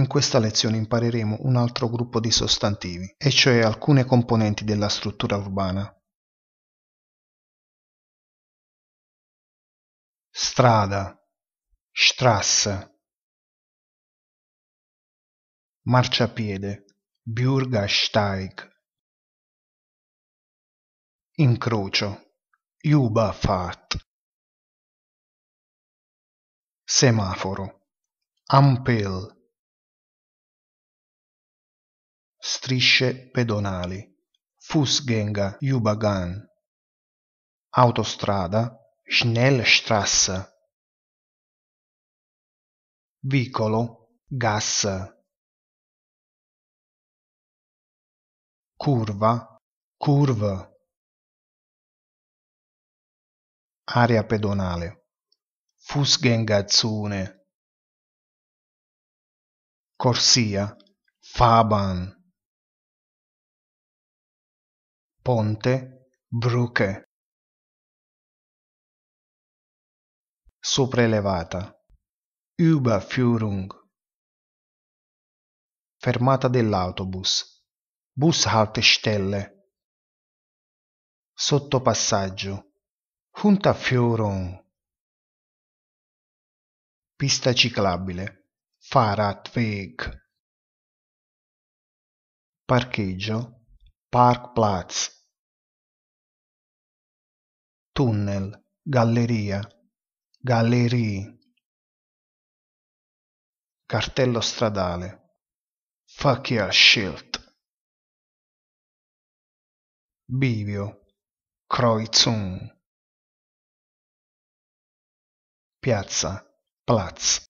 In questa lezione impareremo un altro gruppo di sostantivi, e cioè alcune componenti della struttura urbana. Strada, Strasse, marciapiede, Bürgersteig, incrocio, Überfahrt, semaforo, Ampel, strisce pedonali, Fußgänger-Übergang, autostrada, Schnellstrasse, vicolo, Gasse, curva, curve, area pedonale, Fußgängerzone, corsia, Fahrbahn. Ponte Brucke sopraelevata Überführung fermata dell'autobus Bushaltestelle sottopassaggio Hunterführung pista ciclabile Fahrradweg parcheggio Parkplatz Tunnel, galleria, gallerie Cartello stradale Verkehrsschild Bivio Kreuzung Piazza Platz